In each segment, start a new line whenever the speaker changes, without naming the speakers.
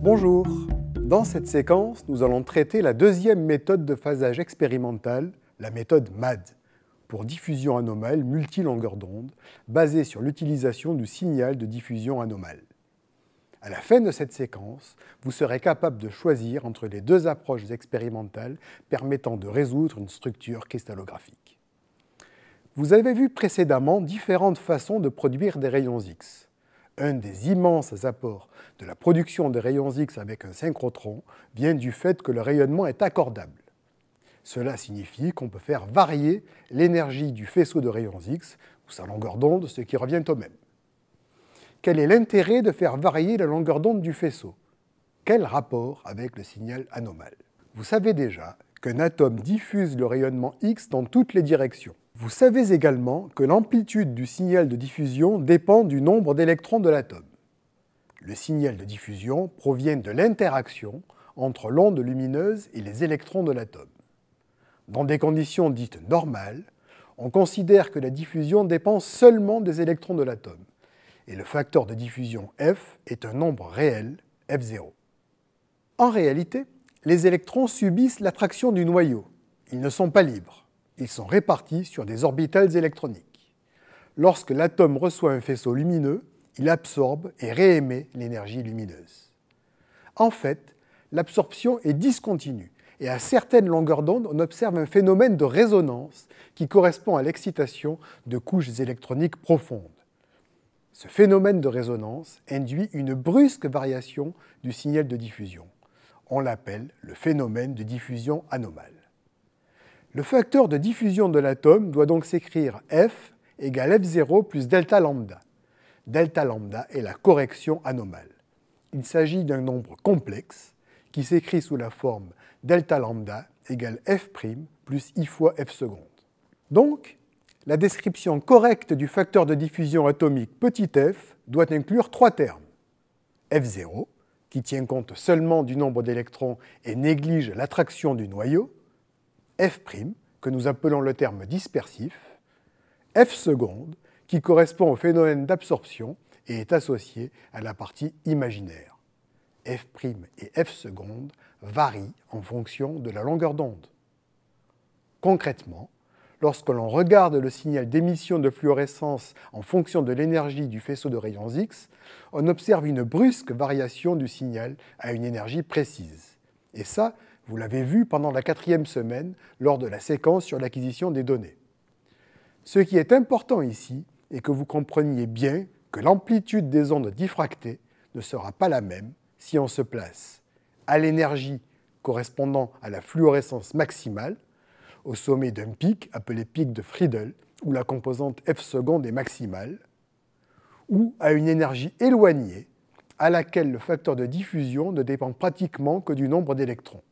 Bonjour Dans cette séquence, nous allons traiter la deuxième méthode de phasage expérimental, la méthode MAD, pour diffusion anomale multilongueur d'onde, basée sur l'utilisation du signal de diffusion anomale. À la fin de cette séquence, vous serez capable de choisir entre les deux approches expérimentales permettant de résoudre une structure cristallographique. Vous avez vu précédemment différentes façons de produire des rayons X. Un des immenses apports de la production des rayons X avec un synchrotron vient du fait que le rayonnement est accordable. Cela signifie qu'on peut faire varier l'énergie du faisceau de rayons X ou sa longueur d'onde, ce qui revient au même. Quel est l'intérêt de faire varier la longueur d'onde du faisceau Quel rapport avec le signal anomal Vous savez déjà qu'un atome diffuse le rayonnement X dans toutes les directions. Vous savez également que l'amplitude du signal de diffusion dépend du nombre d'électrons de l'atome. Le signal de diffusion provient de l'interaction entre l'onde lumineuse et les électrons de l'atome. Dans des conditions dites normales, on considère que la diffusion dépend seulement des électrons de l'atome et le facteur de diffusion F est un nombre réel, F0. En réalité, les électrons subissent l'attraction du noyau. Ils ne sont pas libres. Ils sont répartis sur des orbitales électroniques. Lorsque l'atome reçoit un faisceau lumineux, il absorbe et réémet l'énergie lumineuse. En fait, l'absorption est discontinue et à certaines longueurs d'onde, on observe un phénomène de résonance qui correspond à l'excitation de couches électroniques profondes. Ce phénomène de résonance induit une brusque variation du signal de diffusion. On l'appelle le phénomène de diffusion anomale. Le facteur de diffusion de l'atome doit donc s'écrire F égale F0 plus delta lambda. Delta lambda est la correction anomale. Il s'agit d'un nombre complexe qui s'écrit sous la forme delta lambda égale F' plus I fois F seconde. Donc, la description correcte du facteur de diffusion atomique petit f doit inclure trois termes. F0, qui tient compte seulement du nombre d'électrons et néglige l'attraction du noyau, F', que nous appelons le terme dispersif, F seconde, qui correspond au phénomène d'absorption et est associé à la partie imaginaire. F' et F seconde varient en fonction de la longueur d'onde. Concrètement, Lorsque l'on regarde le signal d'émission de fluorescence en fonction de l'énergie du faisceau de rayons X, on observe une brusque variation du signal à une énergie précise. Et ça, vous l'avez vu pendant la quatrième semaine lors de la séquence sur l'acquisition des données. Ce qui est important ici est que vous compreniez bien que l'amplitude des ondes diffractées ne sera pas la même si on se place à l'énergie correspondant à la fluorescence maximale, au sommet d'un pic appelé pic de Friedel, où la composante f seconde est maximale, ou à une énergie éloignée, à laquelle le facteur de diffusion ne dépend pratiquement que du nombre d'électrons.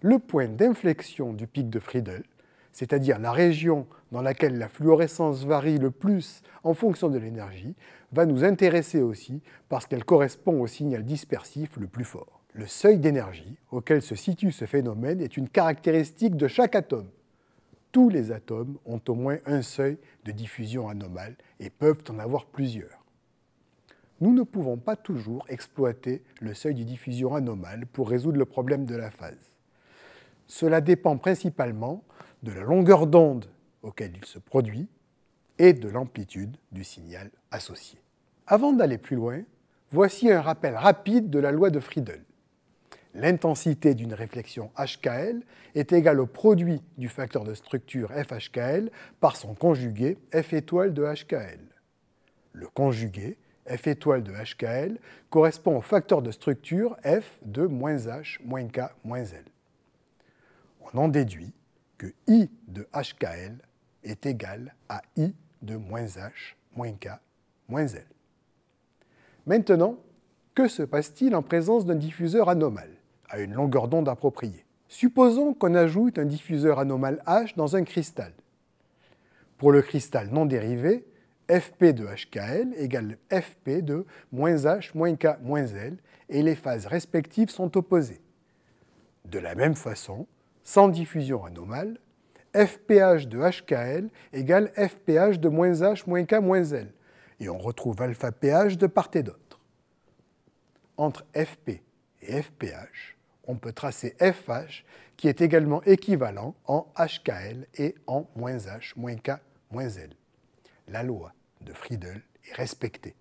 Le point d'inflexion du pic de Friedel, c'est-à-dire la région dans laquelle la fluorescence varie le plus en fonction de l'énergie, va nous intéresser aussi parce qu'elle correspond au signal dispersif le plus fort. Le seuil d'énergie auquel se situe ce phénomène est une caractéristique de chaque atome. Tous les atomes ont au moins un seuil de diffusion anomale et peuvent en avoir plusieurs. Nous ne pouvons pas toujours exploiter le seuil de diffusion anomale pour résoudre le problème de la phase. Cela dépend principalement de la longueur d'onde auquel il se produit et de l'amplitude du signal associé. Avant d'aller plus loin, voici un rappel rapide de la loi de Friedel. L'intensité d'une réflexion HKL est égale au produit du facteur de structure FHKL par son conjugué F étoile de HKL. Le conjugué F étoile de HKL correspond au facteur de structure F de H K L. On en déduit que I de HKL est égal à I de moins H K L. Maintenant, que se passe-t-il en présence d'un diffuseur anomal à une longueur d'onde appropriée. Supposons qu'on ajoute un diffuseur anomal H dans un cristal. Pour le cristal non dérivé, Fp de HKL égale Fp de moins H K L et les phases respectives sont opposées. De la même façon, sans diffusion anomale, FPH de HKL égale FPH de moins H K L et on retrouve alpha pH de part et d'autre. Entre Fp et FPH, on peut tracer FH qui est également équivalent en HKL et en -H, -K, -L. La loi de Friedel est respectée.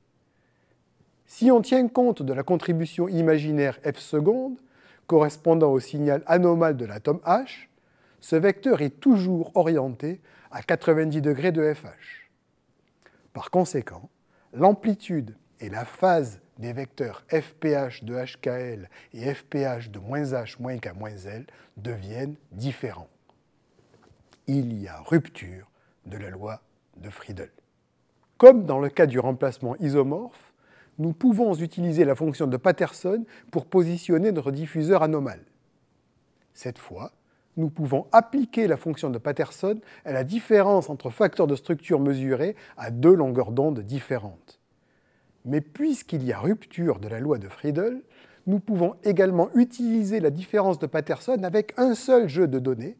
Si on tient compte de la contribution imaginaire f seconde, correspondant au signal anomal de l'atome H, ce vecteur est toujours orienté à 90 degrés de FH. Par conséquent, l'amplitude et la phase des vecteurs FPH de HKL et FPH de H moins K L deviennent différents. Il y a rupture de la loi de Friedel. Comme dans le cas du remplacement isomorphe, nous pouvons utiliser la fonction de Patterson pour positionner notre diffuseur anomal. Cette fois, nous pouvons appliquer la fonction de Patterson à la différence entre facteurs de structure mesurés à deux longueurs d'onde différentes. Mais puisqu'il y a rupture de la loi de Friedel, nous pouvons également utiliser la différence de Patterson avec un seul jeu de données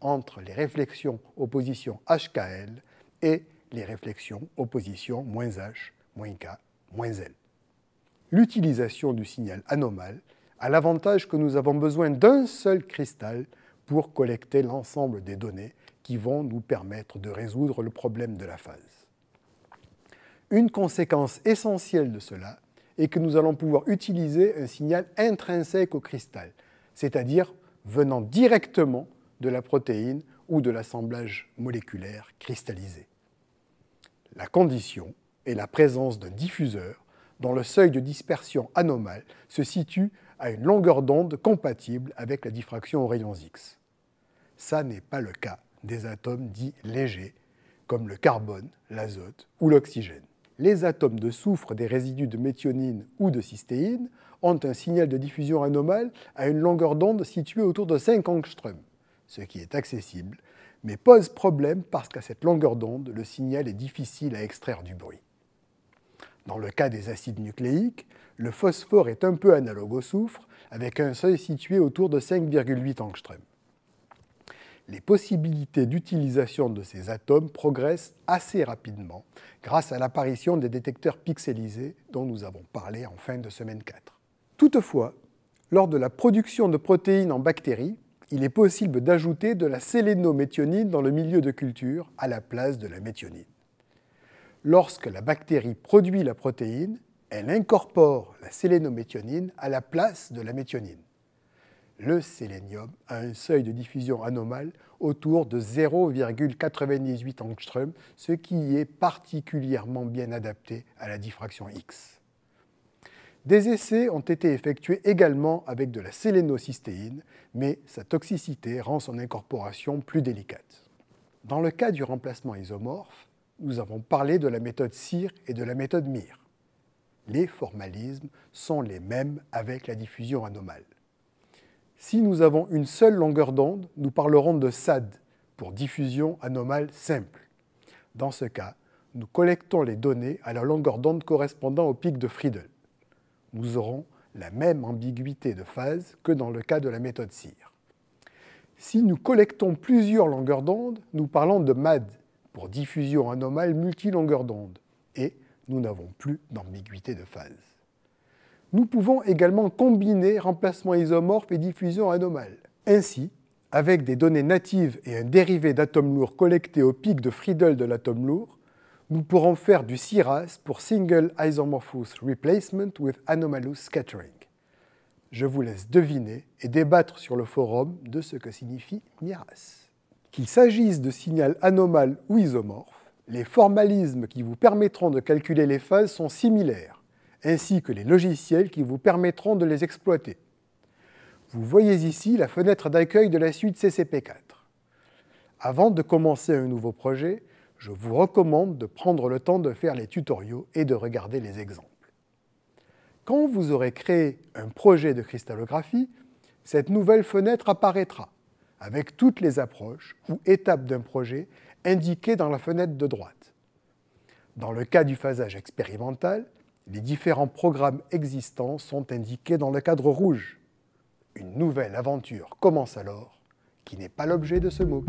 entre les réflexions opposition HKL et les réflexions opposition moins H, moins K, moins L. L'utilisation du signal anomale a l'avantage que nous avons besoin d'un seul cristal pour collecter l'ensemble des données qui vont nous permettre de résoudre le problème de la phase. Une conséquence essentielle de cela est que nous allons pouvoir utiliser un signal intrinsèque au cristal, c'est-à-dire venant directement de la protéine ou de l'assemblage moléculaire cristallisé. La condition est la présence d'un diffuseur dont le seuil de dispersion anomale se situe à une longueur d'onde compatible avec la diffraction aux rayons X. Ça n'est pas le cas des atomes dits légers, comme le carbone, l'azote ou l'oxygène les atomes de soufre des résidus de méthionine ou de cystéine ont un signal de diffusion anomale à une longueur d'onde située autour de 5 angstrom, ce qui est accessible, mais pose problème parce qu'à cette longueur d'onde, le signal est difficile à extraire du bruit. Dans le cas des acides nucléiques, le phosphore est un peu analogue au soufre, avec un seuil situé autour de 5,8 angstrom les possibilités d'utilisation de ces atomes progressent assez rapidement grâce à l'apparition des détecteurs pixelisés dont nous avons parlé en fin de semaine 4. Toutefois, lors de la production de protéines en bactéries, il est possible d'ajouter de la sélénométhionine dans le milieu de culture à la place de la méthionine. Lorsque la bactérie produit la protéine, elle incorpore la sélénométhionine à la place de la méthionine le sélénium a un seuil de diffusion anomale autour de 0,98 angstrom, ce qui est particulièrement bien adapté à la diffraction X. Des essais ont été effectués également avec de la sélénocystéine, mais sa toxicité rend son incorporation plus délicate. Dans le cas du remplacement isomorphe, nous avons parlé de la méthode CIR et de la méthode MIR. Les formalismes sont les mêmes avec la diffusion anomale. Si nous avons une seule longueur d'onde, nous parlerons de SAD, pour diffusion anomale simple. Dans ce cas, nous collectons les données à la longueur d'onde correspondant au pic de Friedel. Nous aurons la même ambiguïté de phase que dans le cas de la méthode CIR. Si nous collectons plusieurs longueurs d'onde, nous parlons de MAD, pour diffusion anomale multilongueur d'onde, et nous n'avons plus d'ambiguïté de phase. Nous pouvons également combiner remplacement isomorphe et diffusion anomale. Ainsi, avec des données natives et un dérivé d'atomes lourds collectés au pic de Friedel de l'atome lourd, nous pourrons faire du CIRAS pour Single Isomorphous Replacement with Anomalous Scattering. Je vous laisse deviner et débattre sur le forum de ce que signifie MIRAS. Qu'il s'agisse de signal anomale ou isomorphe, les formalismes qui vous permettront de calculer les phases sont similaires ainsi que les logiciels qui vous permettront de les exploiter. Vous voyez ici la fenêtre d'accueil de la suite CCP4. Avant de commencer un nouveau projet, je vous recommande de prendre le temps de faire les tutoriaux et de regarder les exemples. Quand vous aurez créé un projet de cristallographie, cette nouvelle fenêtre apparaîtra, avec toutes les approches ou étapes d'un projet indiquées dans la fenêtre de droite. Dans le cas du phasage expérimental, les différents programmes existants sont indiqués dans le cadre rouge. Une nouvelle aventure commence alors, qui n'est pas l'objet de ce MOOC.